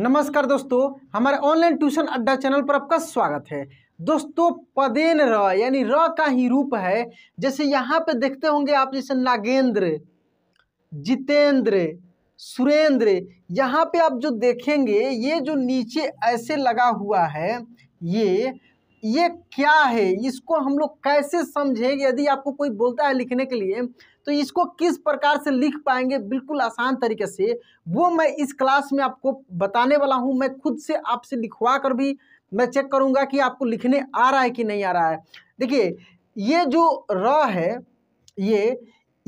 नमस्कार दोस्तों हमारे ऑनलाइन ट्यूशन अड्डा चैनल पर आपका स्वागत है दोस्तों पदेन र यानी र का ही रूप है जैसे यहाँ पे देखते होंगे आप जैसे नागेंद्र जितेंद्र सुरेंद्र यहाँ पे आप जो देखेंगे ये जो नीचे ऐसे लगा हुआ है ये ये क्या है इसको हम लोग कैसे समझेंगे यदि आपको कोई बोलता है लिखने के लिए तो इसको किस प्रकार से लिख पाएंगे बिल्कुल आसान तरीके से वो मैं इस क्लास में आपको बताने वाला हूँ मैं खुद से आपसे लिखवा कर भी मैं चेक करूँगा कि आपको लिखने आ रहा है कि नहीं आ रहा है देखिए ये जो र है ये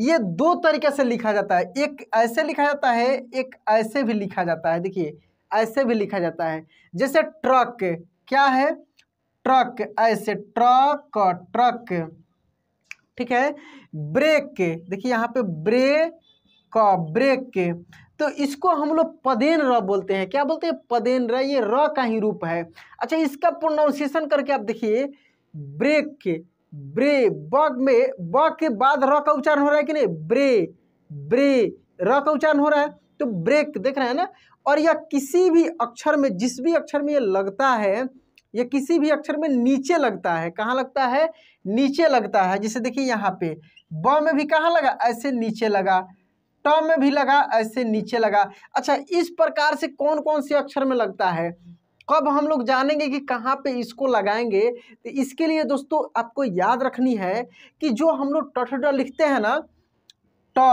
ये दो तरीके से लिखा जाता है एक ऐसे लिखा जाता है एक ऐसे भी लिखा जाता है देखिए ऐसे भी लिखा जाता है जैसे ट्रक क्या है ट्रक ऐसे ट्रक ट्रक ठीक है ब्रेक के देखिए यहाँ पे ब्रे क ब्रेक के तो इसको हम लोग पदेन र बोलते हैं क्या बोलते हैं पदेन र ये र का ही रूप है अच्छा इसका प्रोनाउंसिएशन करके आप देखिए ब्रेक के ब्रे ब में ब के बाद र का उच्चारण हो रहा है कि नहीं ब्रे ब्रे र का उच्चारण हो रहा है तो ब्रेक देख रहे हैं ना और यह किसी भी अक्षर में जिस भी अक्षर में ये लगता है ये किसी भी अक्षर में नीचे लगता है कहाँ लगता है नीचे लगता है जैसे देखिए यहाँ पे ब में भी कहाँ लगा ऐसे नीचे लगा ट में भी लगा ऐसे नीचे लगा अच्छा इस प्रकार से कौन कौन से अक्षर में लगता है कब हम लोग जानेंगे कि कहाँ पे इसको लगाएंगे तो इसके लिए दोस्तों आपको याद रखनी है कि जो हम लोग टठडा लिखते हैं ना ट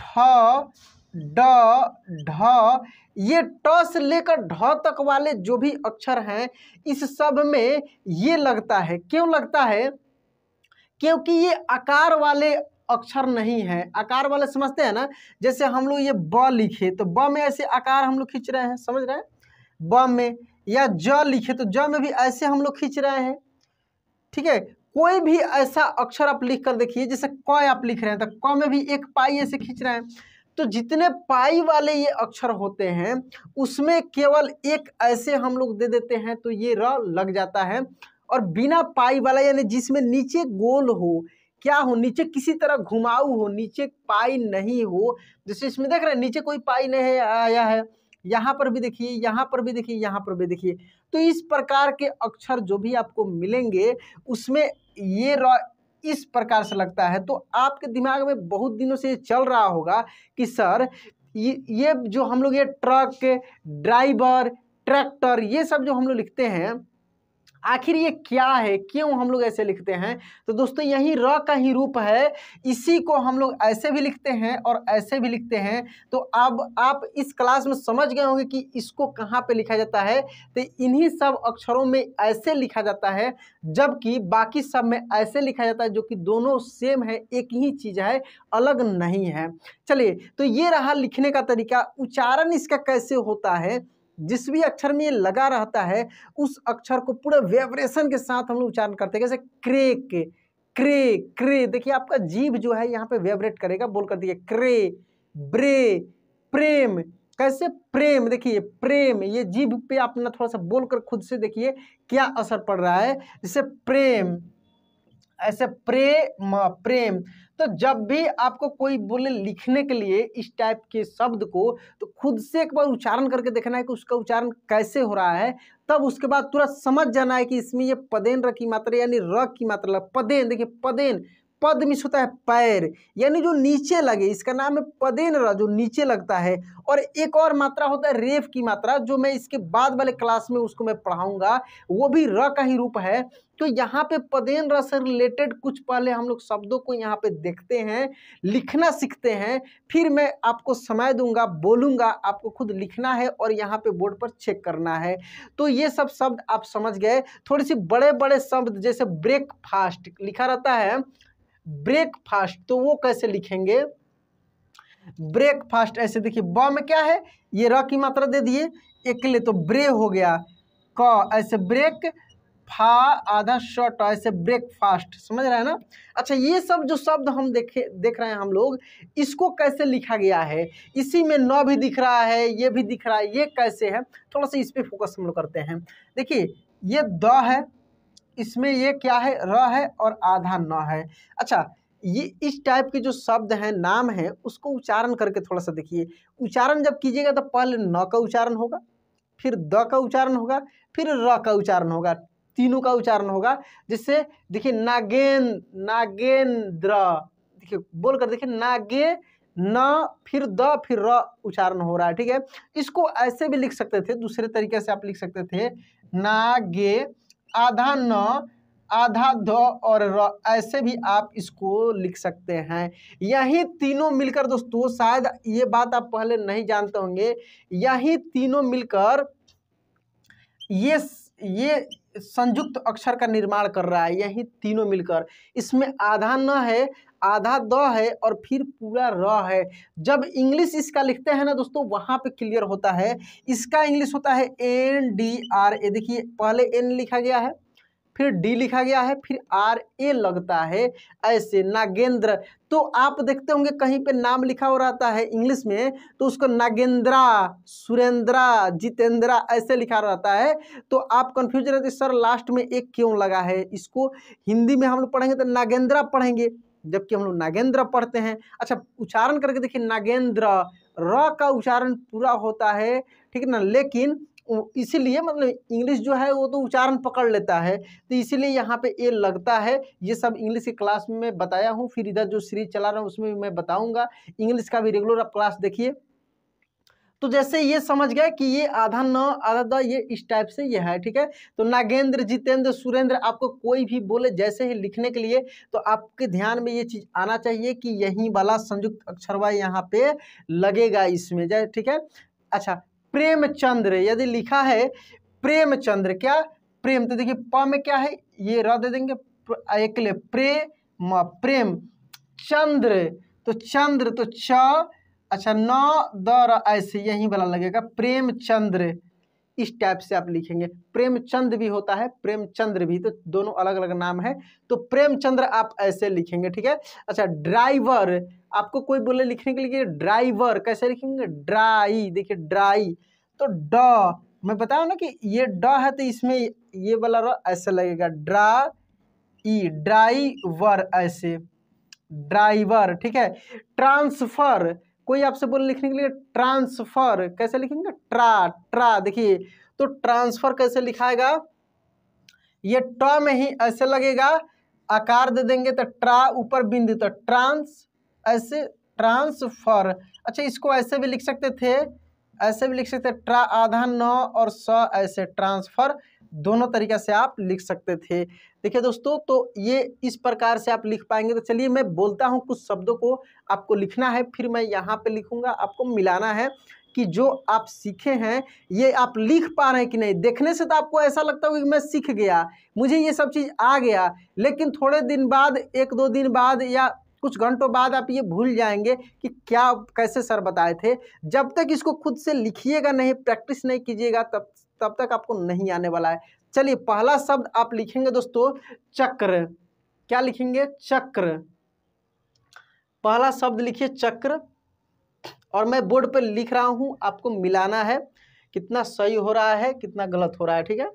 ठ ड ढ ये ट से लेकर ढ तक वाले जो भी अक्षर हैं इस सब में ये लगता है क्यों लगता है क्योंकि ये आकार वाले अक्षर नहीं है आकार वाले समझते हैं ना जैसे हम लोग ये ब लिखे तो ब में ऐसे आकार हम लोग खींच रहे हैं समझ रहे हैं ब में या ज लिखे तो ज में भी ऐसे हम लोग खींच रहे हैं ठीक है कोई भी ऐसा अक्षर आप लिख कर देखिए जैसे क आप लिख रहे हैं तो क में भी एक पाई ऐसे खींच रहे हैं तो जितने पाई वाले ये अक्षर होते हैं उसमें केवल एक ऐसे हम लोग दे देते हैं तो ये र लग जाता है और बिना पाई वाला यानी जिसमें नीचे गोल हो क्या हो नीचे किसी तरह घुमाऊ हो नीचे पाई नहीं हो जैसे इसमें देख रहे हैं नीचे कोई पाई नहीं आया है यहाँ पर भी देखिए यहाँ पर भी देखिए यहाँ पर भी देखिए तो इस प्रकार के अक्षर जो भी आपको मिलेंगे उसमें ये इस प्रकार से लगता है तो आपके दिमाग में बहुत दिनों से चल रहा होगा कि सर ये ये जो हम लोग ये ट्रक ड्राइवर ट्रैक्टर ये सब जो हम लोग लिखते हैं आखिर ये क्या है क्यों हम लोग ऐसे लिखते हैं तो दोस्तों यही र का ही रूप है इसी को हम लोग ऐसे भी लिखते हैं और ऐसे भी लिखते हैं तो अब आप इस क्लास में समझ गए होंगे कि इसको कहाँ पे लिखा जाता है तो इन्हीं सब अक्षरों में ऐसे लिखा जाता है जबकि बाकी सब में ऐसे लिखा जाता है जो कि दोनों सेम है एक ही चीज़ है अलग नहीं है चलिए तो ये रहा लिखने का तरीका उच्चारण इसका कैसे होता है जिस भी अक्षर में ये लगा रहता है उस अक्षर को पूरे वेबरेशन के साथ हम लोग उच्चारण करते हैं जैसे क्रे के क्रे क्रे देखिए आपका जीभ जो है यहाँ पे वेबरेट करेगा बोल कर दिए क्रे ब्रे प्रेम कैसे प्रेम देखिए प्रेम ये जीभ पे आप ना थोड़ा सा बोलकर खुद से देखिए क्या असर पड़ रहा है जैसे प्रेम ऐसे प्रेम प्रेम तो जब भी आपको कोई बोले लिखने के लिए इस टाइप के शब्द को तो खुद से एक बार उच्चारण करके देखना है कि उसका उच्चारण कैसे हो रहा है तब उसके बाद तुरंत समझ जाना है कि इसमें ये पदेन र की मात्रा यानी र की मात्रा मतलब पदेन देखिए पदेन पद मिस होता है पैर यानी जो नीचे लगे इसका नाम है पदेन रा जो नीचे लगता है और एक और मात्रा होता है रेफ की मात्रा जो मैं इसके बाद वाले क्लास में उसको मैं पढ़ाऊंगा वो भी र का ही रूप है तो यहाँ पे पदेन र से रिलेटेड कुछ पहले हम लोग शब्दों को यहाँ पे देखते हैं लिखना सीखते हैं फिर मैं आपको समय दूंगा बोलूँगा आपको खुद लिखना है और यहाँ पे बोर्ड पर चेक करना है तो ये सब शब्द आप समझ गए थोड़ी सी बड़े बड़े शब्द जैसे ब्रेकफास्ट लिखा रहता है ब्रेकफास्ट तो वो कैसे लिखेंगे ब्रेकफास्ट ऐसे देखिए ब में क्या है ये र की मात्रा दे दिए एक ले तो ब्रे हो गया क ऐसे ब्रेक फा आधा शॉर्ट ऐसे ब्रेकफास्ट समझ रहे हैं ना अच्छा ये सब जो शब्द हम देखे देख रहे हैं हम लोग इसको कैसे लिखा गया है इसी में न भी दिख रहा है ये भी दिख रहा है ये कैसे है थोड़ा सा इस पर फोकस हम लोग करते हैं देखिए ये द है इसमें ये क्या है र है और आधा न है अच्छा ये इस टाइप के जो शब्द हैं नाम है उसको उच्चारण करके थोड़ा सा देखिए उच्चारण जब कीजिएगा तो पहले न का उच्चारण होगा फिर द का उच्चारण होगा फिर र का उच्चारण होगा तीनों का उच्चारण होगा जिससे देखिए नागेन नागेंद्र देखिए बोल कर देखिए नागे न फिर द फिर र उच्चारण हो रहा है ठीक है इसको ऐसे भी लिख सकते थे दूसरे तरीके से आप लिख सकते थे नागे आधा न आधा ध और र ऐसे भी आप इसको लिख सकते हैं यही तीनों मिलकर दोस्तों शायद ये बात आप पहले नहीं जानते होंगे यही तीनों मिलकर ये ये संयुक्त अक्षर का निर्माण कर रहा है यही तीनों मिलकर इसमें आधा न है आधा द है और फिर पूरा र है जब इंग्लिश इसका लिखते हैं ना दोस्तों वहाँ पे क्लियर होता है इसका इंग्लिश होता है एन डी आर ए देखिए पहले एन लिखा गया है फिर डी लिखा गया है फिर आर ए लगता है ऐसे नागेंद्र तो आप देखते होंगे कहीं पे नाम लिखा हो रहता है इंग्लिश में तो उसको नागेंद्रा सुरेंद्रा जितेंद्रा ऐसे लिखा रहता है तो आप कंफ्यूज रहते सर लास्ट में एक क्यों लगा है इसको हिंदी में हम लोग पढ़ेंगे तो नागेंद्रा पढ़ेंगे जबकि हम लोग नागेंद्र पढ़ते हैं अच्छा उच्चारण करके देखिए नागेंद्र र का उच्चारण पूरा होता है ठीक है ना लेकिन इसीलिए मतलब इंग्लिश जो है वो तो उच्चारण पकड़ लेता है तो इसीलिए यहाँ पे ए लगता है ये सब इंग्लिश की क्लास में मैं बताया हूँ फिर इधर जो सीरीज चला रहा हूँ उसमें मैं बताऊँगा इंग्लिश का भी रेगुलर आप क्लास देखिए तो जैसे ये समझ गए कि ये आधा न आधा द ये इस टाइप से ये है ठीक है तो नागेंद्र जितेंद्र सुरेंद्र आपको कोई भी बोले जैसे ही लिखने के लिए तो आपके ध्यान में ये चीज़ आना चाहिए कि यही वाला संयुक्त अक्षरवा यहाँ पे लगेगा इसमें जाए ठीक है अच्छा प्रेमचंद्र यदि लिखा है प्रेमचंद्र क्या प्रेम तो देखिए प में क्या है ये र दे देंगे एक ले प्रेम प्रेम चंद्र तो चंद्र तो च अच्छा न द ऐसे यही वाला लगेगा प्रेमचंद्र इस टाइप से आप लिखेंगे प्रेमचंद भी होता है प्रेमचंद्र भी तो दोनों अलग अलग नाम है तो प्रेमचंद्र आप ऐसे लिखेंगे ठीक है अच्छा ड्राइवर आपको कोई बोले लिखने के लिए ड्राइवर कैसे लिखेंगे ड्राई देखिए ड्राई तो ड मैं बताऊँ ना कि ये ड है तो इसमें ये वाला रो ऐसे लगेगा ड्रा ई ड्राइवर ऐसे ड्राइवर ठीक है ट्रांसफर कोई आपसे बोले लिखने के लिए ट्रांसफर कैसे लिखेंगे ट्रा ट्रा देखिए तो ट्रांसफर कैसे लिखाएगा ये ट में ही ऐसे लगेगा आकार दे देंगे तो ट्रा ऊपर बिंदु तो ट्रांस ऐसे ट्रांसफर अच्छा इसको ऐसे भी लिख सकते थे ऐसे भी लिख सकते ट्रा आधा नौ और स ऐसे ट्रांसफर दोनों तरीके से आप लिख सकते थे देखिए दोस्तों तो ये इस प्रकार से आप लिख पाएंगे तो चलिए मैं बोलता हूँ कुछ शब्दों को आपको लिखना है फिर मैं यहाँ पे लिखूँगा आपको मिलाना है कि जो आप सीखे हैं ये आप लिख पा रहे हैं कि नहीं देखने से तो आपको ऐसा लगता होगा कि मैं सीख गया मुझे ये सब चीज़ आ गया लेकिन थोड़े दिन बाद एक दो दिन बाद या कुछ घंटों बाद आप ये भूल जाएंगे कि क्या कैसे सर बताए थे जब तक इसको खुद से लिखिएगा नहीं प्रैक्टिस नहीं कीजिएगा तब तब तक आपको नहीं आने वाला है चलिए पहला शब्द आप लिखेंगे दोस्तों चक्र क्या लिखेंगे चक्र पहला शब्द लिखिए चक्र और मैं बोर्ड पर लिख रहा हूं आपको मिलाना है कितना सही हो रहा है कितना गलत हो रहा है ठीक है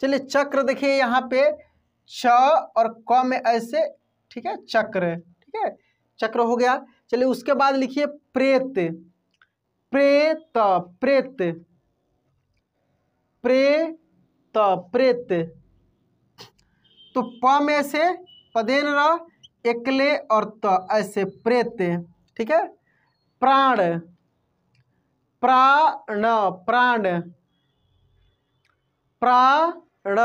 चलिए चक्र देखिए यहां पे छ और क में ऐसे ठीक है चक्र ठीक है चक्र हो गया चलिए उसके बाद लिखिए प्रेत प्रेत प्रेत त प्रेत तो प में से पदेन र एकले और त ऐसे प्रेत ठीक है प्राण प्राण प्राण प्राण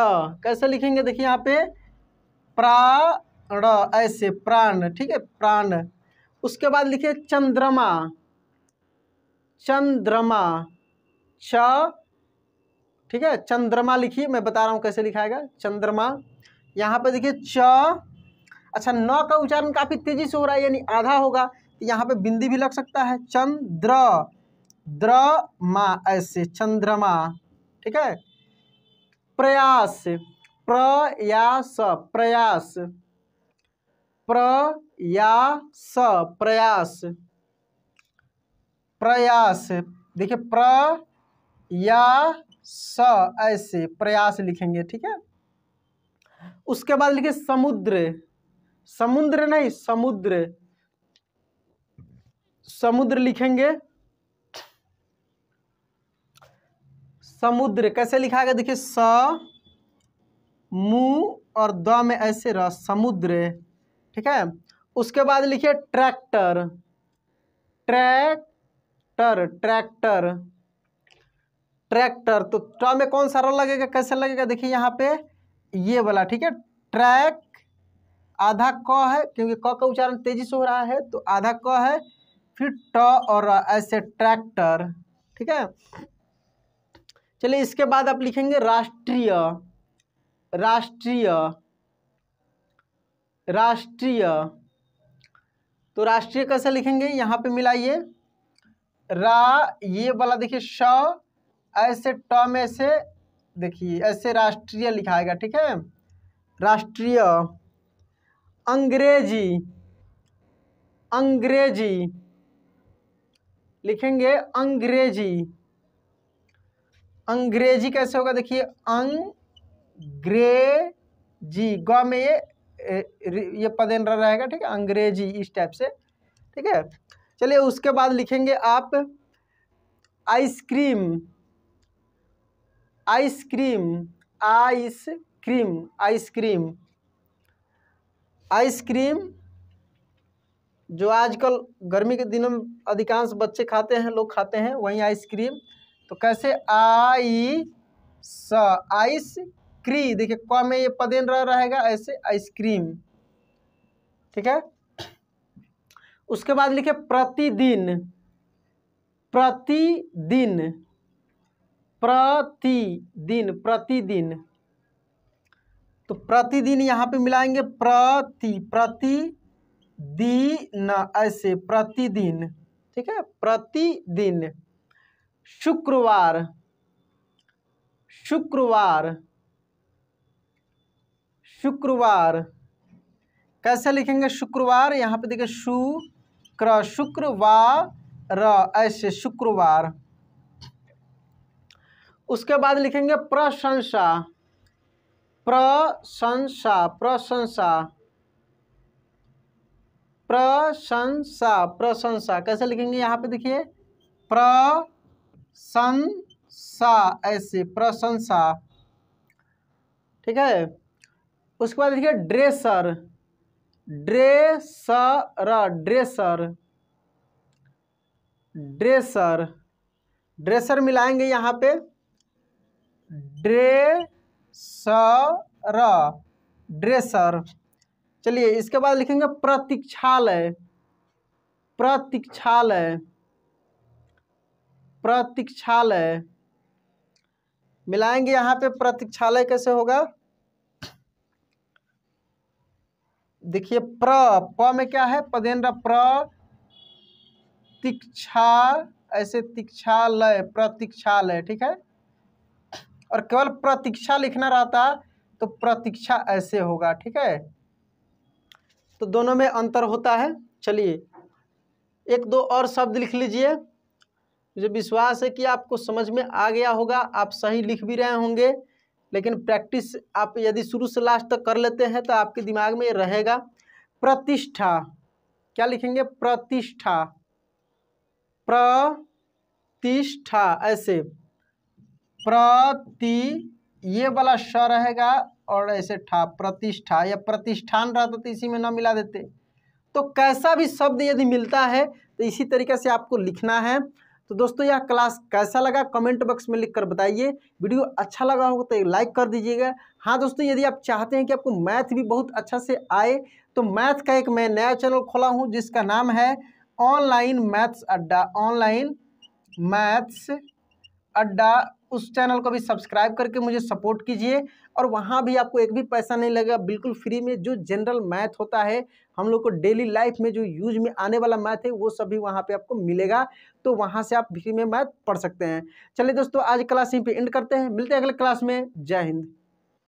कैसे लिखेंगे देखिए यहाँ पे प्राण ऐसे प्राण ठीक है प्राण उसके बाद लिखिए चंद्रमा चंद्रमा च ठीक है चंद्रमा लिखिए मैं बता रहा हूँ कैसे लिखाएगा चंद्रमा यहाँ पर देखिए च अच्छा न का उच्चारण काफ़ी तेजी से हो रहा है यानी आधा होगा यहां तो यहाँ पे बिंदी भी लग सकता है चंद्र द्र मा ऐसे चंद्रमा ठीक है प्रयास प्रयास प्रयास प्रयास प्रयास प्रयास देखिए स ऐसे प्रयास लिखेंगे ठीक है उसके बाद लिखे समुद्र समुद्र नहीं समुद्र समुद्र लिखेंगे समुद्र कैसे लिखा गया देखिए स मु और द में ऐसे रह समुद्र ठीक है उसके बाद लिखिए ट्रैक्टर ट्रैक्टर ट्रैक्टर ट्रैक्टर तो ट तो में कौन सा रल लगेगा कैसे लगेगा देखिए यहाँ पे ये वाला ठीक है ट्रैक आधा क है क्योंकि क का उच्चारण तेजी से हो रहा है तो आधा क है फिर ट और ऐसे ट्रैक्टर ठीक है चलिए इसके बाद आप लिखेंगे राष्ट्रीय राष्ट्रीय राष्ट्रीय तो राष्ट्रीय कैसे लिखेंगे यहाँ पे मिलाइए रा ये वाला देखिए श ऐसे ट में से देखिए ऐसे राष्ट्रीय लिखाएगा ठीक है राष्ट्रीय अंग्रेजी अंग्रेजी लिखेंगे अंग्रेजी अंग्रेजी कैसे होगा देखिए अंग्रेजी ग में ये ये पद एनरा रहेगा ठीक है अंग्रेजी इस टाइप से ठीक है चलिए उसके बाद लिखेंगे आप ice cream ice cream cream ice cream ice cream जो आजकल गर्मी के दिनों में अधिकांश बच्चे खाते हैं लोग खाते हैं वहीं आइसक्रीम तो कैसे आई स आइस क्री देखिए क में ये पदेन रह रहेगा ऐसे आइसक्रीम ठीक है उसके बाद लिखे प्रतिदिन प्रतिदिन प्रतिदिन प्रतिदिन तो प्रतिदिन यहाँ पे मिलाएंगे प्रति प्रति दिन ऐसे प्रतिदिन ठीक है प्रतिदिन शुक्रवार शुक्रवार शुक्रवार कैसे लिखेंगे शुक्रवार यहाँ पे देखिए शु क्र शुक्रवार ऐसे शुक्रवार उसके बाद लिखेंगे प्रशंसा प्रशंसा प्रशंसा प्रशंसा प्रशंसा कैसे लिखेंगे यहाँ पे देखिए प्रशंसा ऐसे प्रशंसा ठीक है उसके बाद देखिए dresser dresser dresser dresser dresser मिलाएंगे यहाँ पे ड्रेसर ड्रेसर चलिए इसके बाद लिखेंगे प्रतीक्षालय प्रतीक्षालय प्रतीक्षालय मिलाएंगे यहाँ पे प्रतीक्षालय कैसे होगा देखिए प्र प में क्या है पदेन्द्र प्र तीक्षा ऐसे तीक्षालय प्रतीक्षालय ठीक है और केवल प्रतीक्षा लिखना रहता तो प्रतीक्षा ऐसे होगा ठीक है तो दोनों में अंतर होता है चलिए एक दो और शब्द लिख लीजिए मुझे विश्वास है कि आपको समझ में आ गया होगा आप सही लिख भी रहे होंगे लेकिन प्रैक्टिस आप यदि शुरू से लास्ट तक कर लेते हैं तो आपके दिमाग में रहेगा प्रतिष्ठा क्या लिखेंगे प्रतिष्ठा प्रतिष्ठा ऐसे प्रति ये वाला श रहेगा और ऐसे ठा प्रतिष्ठा या प्रतिष्ठान रहता तो, तो इसी में ना मिला देते तो कैसा भी शब्द यदि मिलता है तो इसी तरीके से आपको लिखना है तो दोस्तों यह क्लास कैसा लगा कमेंट बॉक्स में लिख कर बताइए वीडियो अच्छा लगा हो तो लाइक कर दीजिएगा हाँ दोस्तों यदि आप चाहते हैं कि आपको मैथ भी बहुत अच्छा से आए तो मैथ का एक मैं नया चैनल खोला हूँ जिसका नाम है ऑनलाइन मैथ्स अड्डा ऑनलाइन मैथ्स अड्डा उस चैनल को भी सब्सक्राइब करके मुझे सपोर्ट कीजिए और वहाँ भी आपको एक भी पैसा नहीं लगेगा बिल्कुल फ्री में जो जनरल मैथ होता है हम लोग को डेली लाइफ में जो यूज में आने वाला मैथ है वो सब भी वहाँ पे आपको मिलेगा तो वहाँ से आप फ्री में मैथ पढ़ सकते हैं चलिए दोस्तों आज क्लास यहीं पर एंड करते हैं मिलते हैं अगले क्लास में जय हिंद